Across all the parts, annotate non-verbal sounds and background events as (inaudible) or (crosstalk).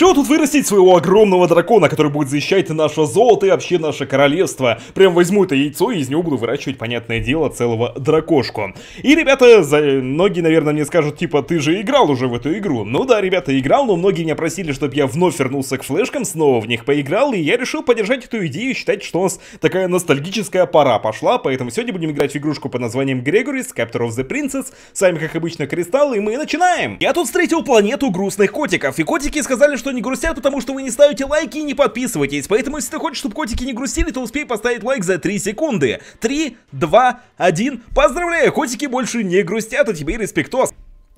Чего тут вырастить своего огромного дракона, который будет защищать наше золото и вообще наше королевство? Прям возьму это яйцо и из него буду выращивать, понятное дело, целого дракошку. И, ребята, за... многие, наверное, мне скажут, типа, ты же играл уже в эту игру. Ну да, ребята, играл, но многие меня просили, чтобы я вновь вернулся к флешкам, снова в них поиграл, и я решил поддержать эту идею и считать, что у нас такая ностальгическая пора пошла, поэтому сегодня будем играть в игрушку под названием Gregory's Capture of the Princess, сами, как обычно, кристаллы, и мы начинаем! Я тут встретил планету грустных котиков, и котики сказали, что что не грустят, потому что вы не ставите лайки и не подписываетесь. Поэтому, если ты хочешь, чтобы котики не грустили, то успей поставить лайк за 3 секунды. 3, 2, 1. Поздравляю, котики больше не грустят, а тебе респектос.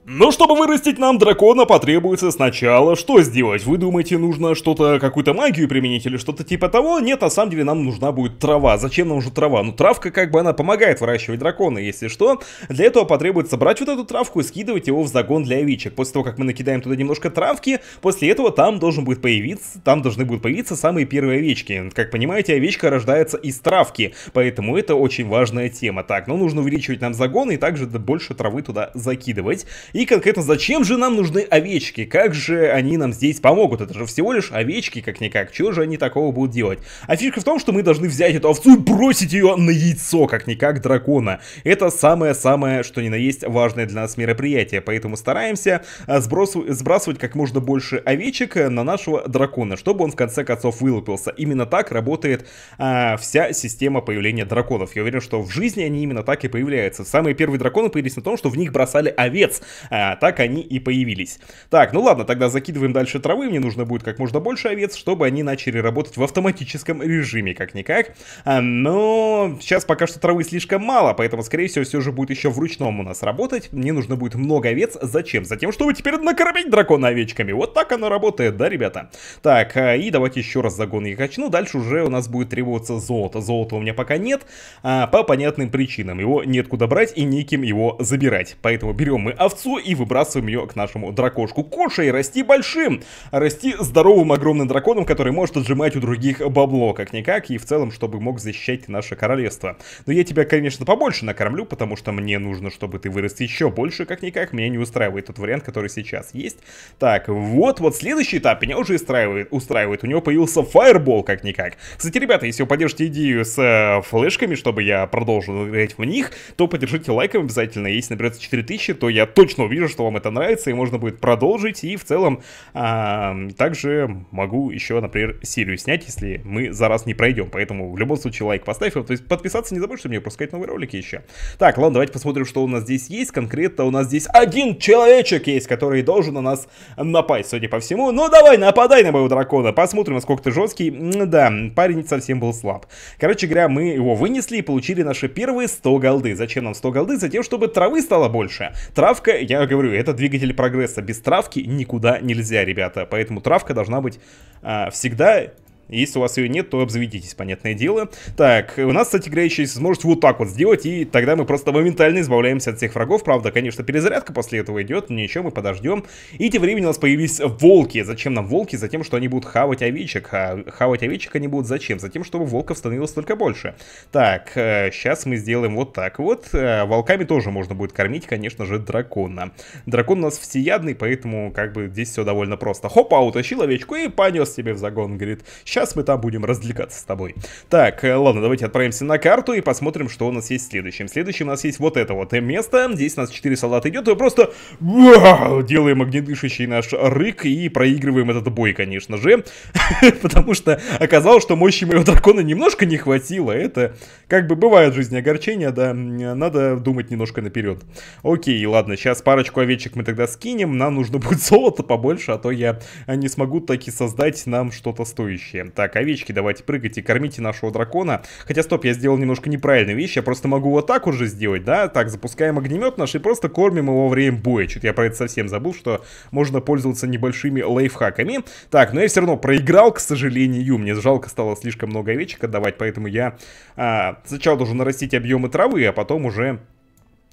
Но чтобы вырастить нам дракона, потребуется сначала что сделать? Вы думаете, нужно что-то, какую-то магию применить или что-то типа того? Нет, на самом деле нам нужна будет трава. Зачем нам уже трава? Ну, травка как бы она помогает выращивать дракона, если что. Для этого потребуется брать вот эту травку и скидывать его в загон для овечек. После того, как мы накидаем туда немножко травки, после этого там должен будет появиться, там должны будут появиться самые первые овечки. Как понимаете, овечка рождается из травки, поэтому это очень важная тема. Так, ну нужно увеличивать нам загон и также больше травы туда закидывать. И конкретно зачем же нам нужны овечки? Как же они нам здесь помогут? Это же всего лишь овечки, как-никак. Чего же они такого будут делать? А фишка в том, что мы должны взять эту овцу и бросить ее на яйцо, как-никак дракона. Это самое-самое, что ни на есть важное для нас мероприятие. Поэтому стараемся а, сбросу... сбрасывать как можно больше овечек э, на нашего дракона, чтобы он в конце концов вылупился. Именно так работает а, вся система появления драконов. Я уверен, что в жизни они именно так и появляются. Самые первые драконы появились на том, что в них бросали овец. А, так они и появились. Так, ну ладно, тогда закидываем дальше травы, мне нужно будет как можно больше овец, чтобы они начали работать в автоматическом режиме, как-никак. А, но сейчас пока что травы слишком мало, поэтому, скорее всего, все же будет еще вручном у нас работать. Мне нужно будет много овец. Зачем? Затем, чтобы теперь накормить дракона овечками. Вот так оно работает, да, ребята? Так, а, и давайте еще раз загон я качну. Дальше уже у нас будет требоваться золото. Золота у меня пока нет, а, по понятным причинам. Его нет куда брать и неким его забирать. Поэтому берем мы овцу яйцо и выбрасываем ее к нашему дракошку. Кушай, расти большим! Расти здоровым огромным драконом, который может отжимать у других бабло, как-никак, и в целом, чтобы мог защищать наше королевство. Но я тебя, конечно, побольше накормлю, потому что мне нужно, чтобы ты вырос еще больше, как-никак. Меня не устраивает тот вариант, который сейчас есть. Так, вот, вот следующий этап меня уже устраивает. устраивает. У него появился фаербол, как-никак. Кстати, ребята, если вы поддержите идею с э, флешками, чтобы я продолжил играть в них, то поддержите лайком обязательно. Если наберется 4000, то я точно что вижу, что вам это нравится, и можно будет продолжить. И в целом а, также могу еще, например, серию снять, если мы за раз не пройдем. Поэтому в любом случае лайк поставь. То есть подписаться не забудь, чтобы не пропускать новые ролики еще. Так, ладно, давайте посмотрим, что у нас здесь есть. Конкретно у нас здесь один человечек есть, который должен на нас напасть, судя по всему. Ну давай, нападай на моего дракона. Посмотрим, насколько ты жесткий. Да, парень совсем был слаб. Короче говоря, мы его вынесли и получили наши первые 100 голды. Зачем нам 100 голды? Затем, чтобы травы стало больше. Травка, я говорю, это двигатель прогресса. Без травки никуда нельзя, ребята. Поэтому травка должна быть а, всегда если у вас ее нет, то обзаведитесь, понятное дело. Так, у нас, кстати говоря, еще есть возможность вот так вот сделать, и тогда мы просто моментально избавляемся от всех врагов. Правда, конечно, перезарядка после этого идет, но ничего, мы подождем. И тем временем у нас появились волки. Зачем нам волки? Затем, что они будут хавать овечек. А хавать овечек они будут зачем? Затем, чтобы волков становилось только больше. Так, сейчас э, мы сделаем вот так вот. Э, волками тоже можно будет кормить, конечно же, дракона. Дракон у нас всеядный, поэтому как бы здесь все довольно просто. Хопа, утащил овечку и понес себе в загон, говорит. Сейчас сейчас мы там будем развлекаться с тобой. Так, э, ладно, давайте отправимся на карту и посмотрим, что у нас есть в следующем. следующем у нас есть вот это вот место. Здесь у нас 4 солдата идет, и просто делаем огнедышащий наш рык и проигрываем этот бой, конечно же. (laughs) Потому что оказалось, что мощи моего дракона немножко не хватило. Это как бы бывает в жизни огорчения, да, надо думать немножко наперед. Окей, ладно, сейчас парочку овечек мы тогда скинем. Нам нужно будет золото побольше, а то я а не смогу таки создать нам что-то стоящее. Террарием. Так, овечки, давайте прыгайте, кормите нашего дракона. Хотя, стоп, я сделал немножко неправильную вещь. Я просто могу вот так уже сделать, да? Так, запускаем огнемет наш и просто кормим его во время боя. Чуть я про это совсем забыл, что можно пользоваться небольшими лайфхаками. Так, но ну я все равно проиграл, к сожалению. Мне жалко стало слишком много овечек отдавать, поэтому я а, сначала должен нарастить объемы травы, а потом уже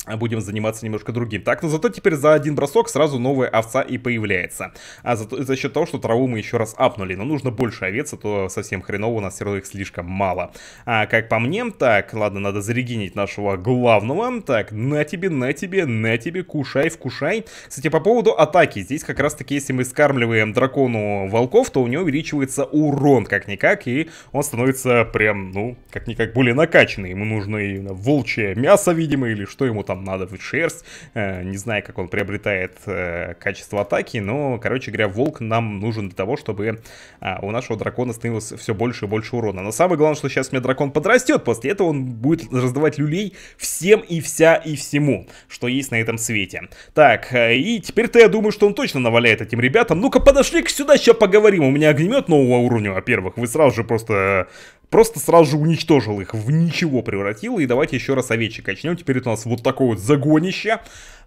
а будем заниматься немножко другим. Так, но зато теперь за один бросок сразу новая овца и появляется. А за, за счет того, что траву мы еще раз апнули. Но нужно больше овец, а то совсем хреново, у нас все равно их слишком мало. А как по мне, так, ладно, надо зарегинить нашего главного. Так, на тебе, на тебе, на тебе, кушай, вкушай. Кстати, по поводу атаки. Здесь как раз таки, если мы скармливаем дракону волков, то у него увеличивается урон как-никак. И он становится прям, ну, как-никак более накачанный. Ему нужно и волчье мясо, видимо, или что ему там надавить шерсть. Э, не знаю, как он приобретает э, качество атаки, но, короче говоря, волк нам нужен для того, чтобы а, у нашего дракона становилось все больше и больше урона. Но самое главное, что сейчас у меня дракон подрастет, после этого он будет раздавать люлей всем и вся и всему, что есть на этом свете. Так, э, и теперь-то я думаю, что он точно наваляет этим ребятам. Ну-ка, подошли-ка сюда, сейчас поговорим. У меня огнемет нового уровня, во-первых. Вы сразу же просто просто сразу же уничтожил их, в ничего превратил. И давайте еще раз овечек качнем. Теперь это у нас вот такое вот загонище.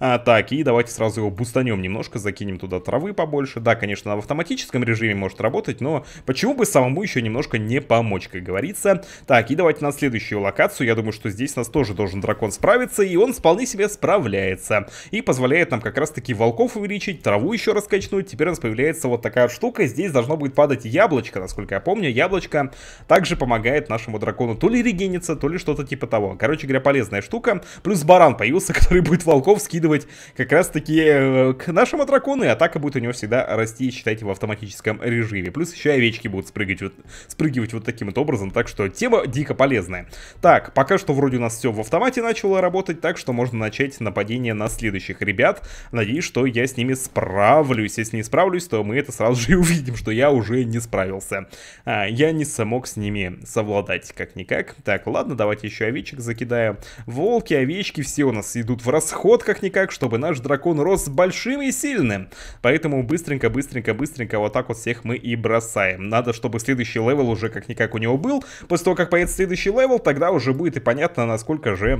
А, так, И давайте сразу его бустанем немножко, закинем туда травы побольше. Да, конечно, в автоматическом режиме может работать, но почему бы самому еще немножко не помочь, как говорится. Так, и давайте на следующую локацию. Я думаю, что здесь нас тоже должен дракон справиться, и он вполне себе справляется. И позволяет нам как раз-таки волков увеличить, траву еще раскачнуть. Теперь у нас появляется вот такая штука. Здесь должно будет падать яблочко, насколько я помню. Яблочко также помогает нашему дракону то ли регениться, то ли что-то типа того. Короче говоря, полезная штука. Плюс баран появился, (laughs) который будет волков скидывать использовать как раз-таки э, к нашему дракону, и атака будет у него всегда расти, считайте, в автоматическом режиме. Плюс еще овечки будут спрыгивать вот, спрыгивать вот таким вот образом, так что тема дико полезная. Так, пока что вроде у нас все в автомате начало работать, так что можно начать нападение на следующих ребят. Надеюсь, что я с ними справлюсь. Если не справлюсь, то мы это сразу же и увидим, что я уже не справился. А, я не смог с ними совладать, как-никак. Так, ладно, давайте еще овечек закидаем. Волки, овечки, все у нас идут в расход, как-никак как, чтобы наш дракон рос большим и сильным. Поэтому быстренько, быстренько, быстренько вот так вот всех мы и бросаем. Надо, чтобы следующий левел уже как-никак у него был. После того, как поедет следующий левел, тогда уже будет и понятно, насколько же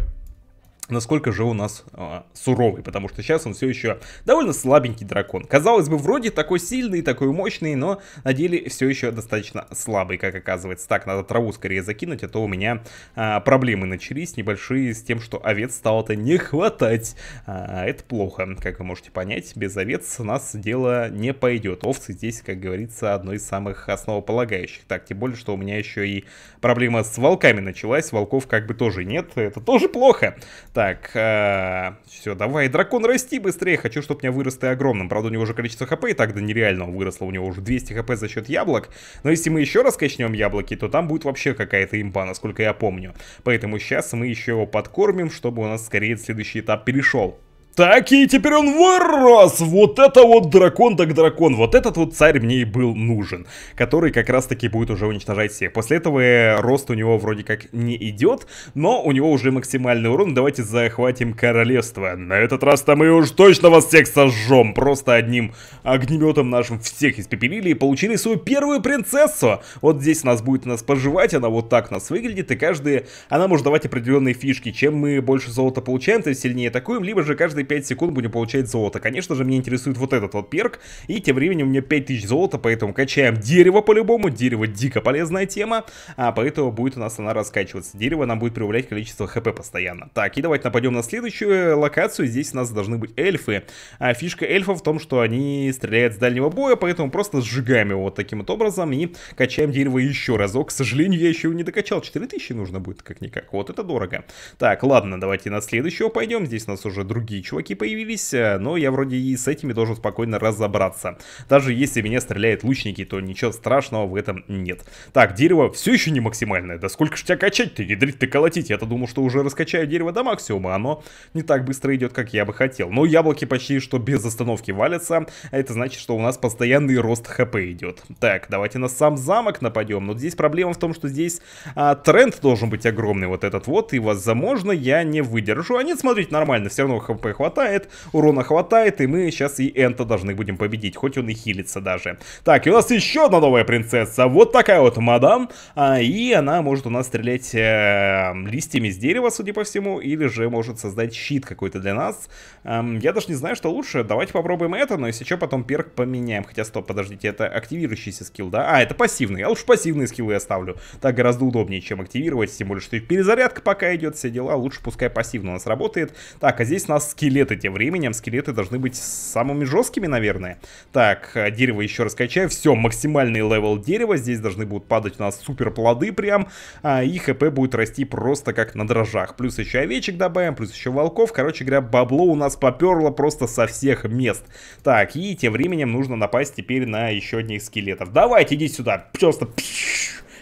насколько же у нас э, суровый, потому что сейчас он все еще довольно слабенький дракон. Казалось бы, вроде такой сильный, такой мощный, но на деле все еще достаточно слабый, как оказывается. Так, надо траву скорее закинуть, а то у меня э, проблемы начались небольшие с тем, что овец стало-то не хватать. Э, это плохо, как вы можете понять, без овец у нас дело не пойдет. Овцы здесь, как говорится, одно из самых основополагающих. Так, тем более, что у меня еще и проблема с волками началась, волков как бы тоже нет, это тоже плохо. Так, э, все, давай, дракон, расти быстрее. Хочу, чтобы у меня вырос ты огромным. Правда, у него уже количество хп и так до нереального выросло. У него уже 200 хп за счет яблок. Но если мы еще раз качнем яблоки, то там будет вообще какая-то имба, насколько я помню. Поэтому сейчас мы еще его подкормим, чтобы у нас скорее следующий этап перешел. Так, и теперь он вырос! Вот это вот дракон так дракон. Вот этот вот царь мне и был нужен. Который как раз таки будет уже уничтожать всех. После этого э, рост у него вроде как не идет. Но у него уже максимальный урон. Давайте захватим королевство. На этот раз там мы уж точно вас всех сожжем. Просто одним огнеметом нашим всех испепелили. И получили свою первую принцессу. Вот здесь нас будет нас пожевать. Она вот так нас выглядит. И каждый... Она может давать определенные фишки. Чем мы больше золота получаем, тем сильнее атакуем. Либо же каждый каждые 5 секунд будем получать золото. Конечно же, меня интересует вот этот вот перк. И тем временем у меня 5000 золота, поэтому качаем дерево по-любому. Дерево дико полезная тема, а поэтому будет у нас она раскачиваться. Дерево нам будет прибавлять количество хп постоянно. Так, и давайте нападем на следующую э, локацию. Здесь у нас должны быть эльфы. А фишка эльфов в том, что они стреляют с дальнего боя, поэтому просто сжигаем его вот таким вот образом и качаем дерево еще разок. К сожалению, я еще его не докачал. 4000 нужно будет как-никак. Вот это дорого. Так, ладно, давайте на следующего пойдем. Здесь у нас уже другие чуваки появились, э, но я вроде и с этими должен спокойно разобраться. Даже если меня стреляют лучники, то ничего страшного в этом нет. Так, дерево все еще не максимальное. Да сколько ж тебя качать-то, не дрить, то колотить? Я-то думал, что уже раскачаю дерево до максимума, оно не так быстро идет, как я бы хотел. Но яблоки почти что без остановки валятся, а это значит, что у нас постоянный рост хп идет. Так, давайте на сам замок нападем, но здесь проблема в том, что здесь а, тренд должен быть огромный вот этот вот, и возможно я не выдержу. А нет, смотрите, нормально, все равно хп хватает, урона хватает, и мы сейчас и Энта должны будем победить, хоть он и хилится даже. Так, и у нас еще одна новая принцесса, вот такая вот мадам, а, и она может у нас стрелять э, листьями с дерева, судя по всему, или же может создать щит какой-то для нас. Эм, я даже не знаю, что лучше, давайте попробуем это, но если что, потом перк поменяем. Хотя, стоп, подождите, это активирующийся скилл, да? А, это пассивный, я лучше пассивные скиллы оставлю, так гораздо удобнее, чем активировать, тем более, что и перезарядка пока идет, все дела, лучше пускай пассивно у нас работает. Так, а здесь у нас скилл скелеты тем временем. Скелеты должны быть самыми жесткими, наверное. Так, э, дерево еще раз Все, максимальный левел дерева. Здесь должны будут падать у нас супер плоды прям. А, и хп будет расти просто как на дрожжах. Плюс еще овечек добавим, плюс еще волков. Короче говоря, бабло у нас поперло просто со всех мест. Так, и тем временем нужно напасть теперь на еще одних скелетов. Давайте, иди сюда. Просто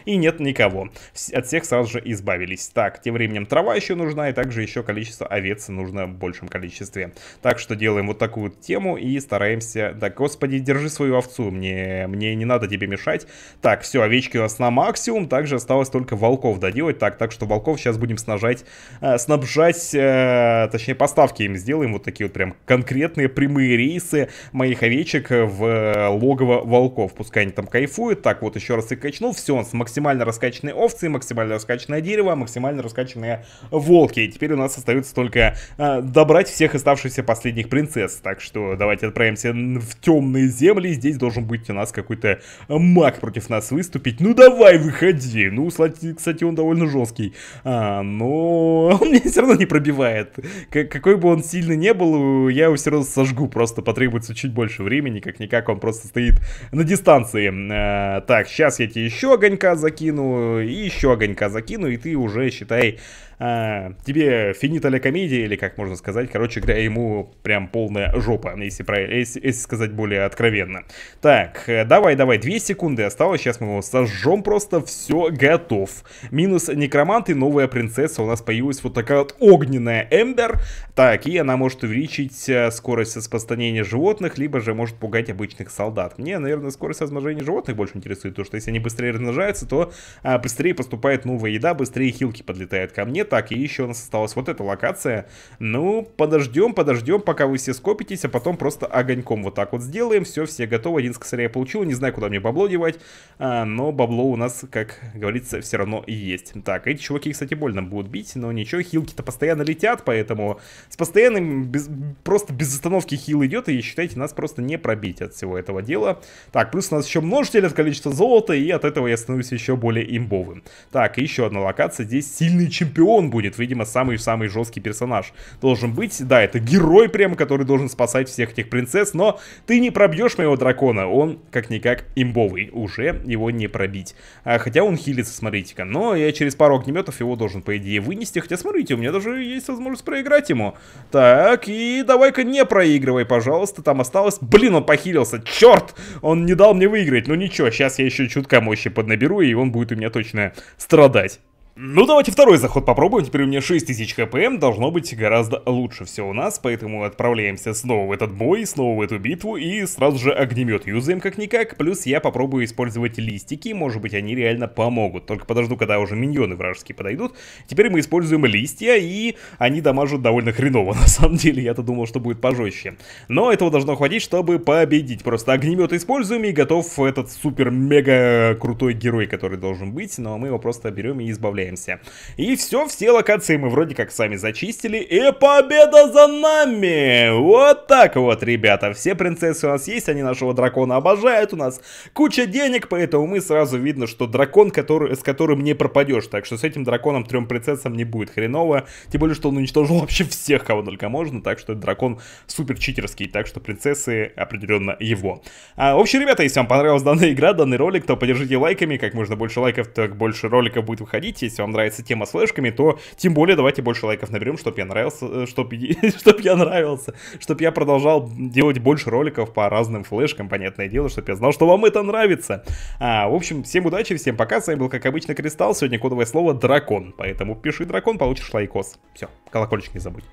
и нет никого. От всех сразу же избавились. Так, тем временем трава еще нужна, и также еще количество овец нужно в большем количестве. Так что делаем вот такую тему и стараемся... Да, господи, держи свою овцу, мне, мне не надо тебе мешать. Так, все, овечки у нас на максимум, также осталось только волков доделать. Так, так что волков сейчас будем снажать, э, снабжать, э, точнее поставки им сделаем, вот такие вот прям конкретные прямые рейсы моих овечек в э, логово волков. Пускай они там кайфуют. Так, вот еще раз и качнул, все, он с максимум максимально раскачанные овцы, максимально раскачанное дерево, максимально раскачанные волки. И теперь у нас остается только э, добрать всех оставшихся последних принцесс. Так что давайте отправимся в темные земли. Здесь должен быть у нас какой-то маг против нас выступить. Ну давай, выходи. Ну, кстати, он довольно жесткий. А, но (laughs) он меня все равно не пробивает. К какой бы он сильный не был, я его все равно сожгу. Просто потребуется чуть больше времени. Как-никак он просто стоит на дистанции. А, так, сейчас я тебе еще огонька закину, и еще огонька закину, и ты уже, считай, а, тебе финита ля комедия, или как можно сказать, короче говоря, ему прям полная жопа, если, про, если, если сказать более откровенно. Так, э, давай, давай, 2 секунды осталось, сейчас мы его сожжем просто, все, готов. Минус некромант и новая принцесса у нас появилась вот такая вот огненная Эмбер. Так, и она может увеличить э, скорость распространения животных, либо же может пугать обычных солдат. Мне, наверное, скорость размножения животных больше интересует, то что если они быстрее размножаются, то а, быстрее поступает новая еда, быстрее хилки подлетают ко мне, так, и еще у нас осталась вот эта локация. Ну, подождем, подождем, пока вы все скопитесь, а потом просто огоньком вот так вот сделаем. Все, все готовы. Один скосарь я получил, не знаю, куда мне бабло девать. А, но бабло у нас, как говорится, все равно есть. Так, эти чуваки, кстати, больно будут бить, но ничего, хилки-то постоянно летят, поэтому с постоянным, без, просто без остановки хил идет, и считайте, нас просто не пробить от всего этого дела. Так, плюс у нас еще множитель от количества золота, и от этого я становлюсь еще более имбовым. Так, и еще одна локация, здесь сильный чемпион он будет, видимо, самый-самый жесткий персонаж должен быть. Да, это герой прямо, который должен спасать всех этих принцесс, но ты не пробьешь моего дракона, он как-никак имбовый, уже его не пробить. А, хотя он хилится, смотрите-ка, но я через пару огнеметов его должен, по идее, вынести, хотя смотрите, у меня даже есть возможность проиграть ему. Так, и давай-ка не проигрывай, пожалуйста, там осталось... Блин, он похилился, черт! Он не дал мне выиграть, ну ничего, сейчас я еще чутка мощи поднаберу, и он будет у меня точно страдать. Ну давайте второй заход попробуем, теперь у меня 6000 хпм, должно быть гораздо лучше все у нас, поэтому отправляемся снова в этот бой, снова в эту битву и сразу же огнемет юзаем как-никак, плюс я попробую использовать листики, может быть они реально помогут, только подожду, когда уже миньоны вражеские подойдут. Теперь мы используем листья и они дамажат довольно хреново, (laughs) на самом деле, я-то думал, что будет пожестче. Но этого должно хватить, чтобы победить, просто огнемет используем и готов этот супер-мега крутой герой, который должен быть, но мы его просто берем и избавляем возвращаемся. И все, все локации мы вроде как сами зачистили. И победа за нами! Вот так вот, ребята. Все принцессы у нас есть, они нашего дракона обожают. У нас куча денег, поэтому мы сразу видно, что дракон, который, с которым не пропадешь. Так что с этим драконом трем принцессам не будет хреново. Тем более, что он уничтожил вообще всех, кого только можно. Так что дракон супер читерский. Так что принцессы определенно его. А, в общем, ребята, если вам понравилась данная игра, данный ролик, то поддержите лайками. Как можно больше лайков, так больше роликов будет выходить если вам нравится тема с флешками, то тем более давайте больше лайков наберем, чтобы я нравился, чтобы, э, чтобы (laughs) я нравился, чтобы я продолжал делать больше роликов по разным флешкам, понятное дело, чтобы я знал, что вам это нравится. А, в общем, всем удачи, всем пока, с вами был, как обычно, Кристалл, сегодня кодовое слово «Дракон», поэтому пиши «Дракон», получишь лайкос. Все, колокольчик не забудь.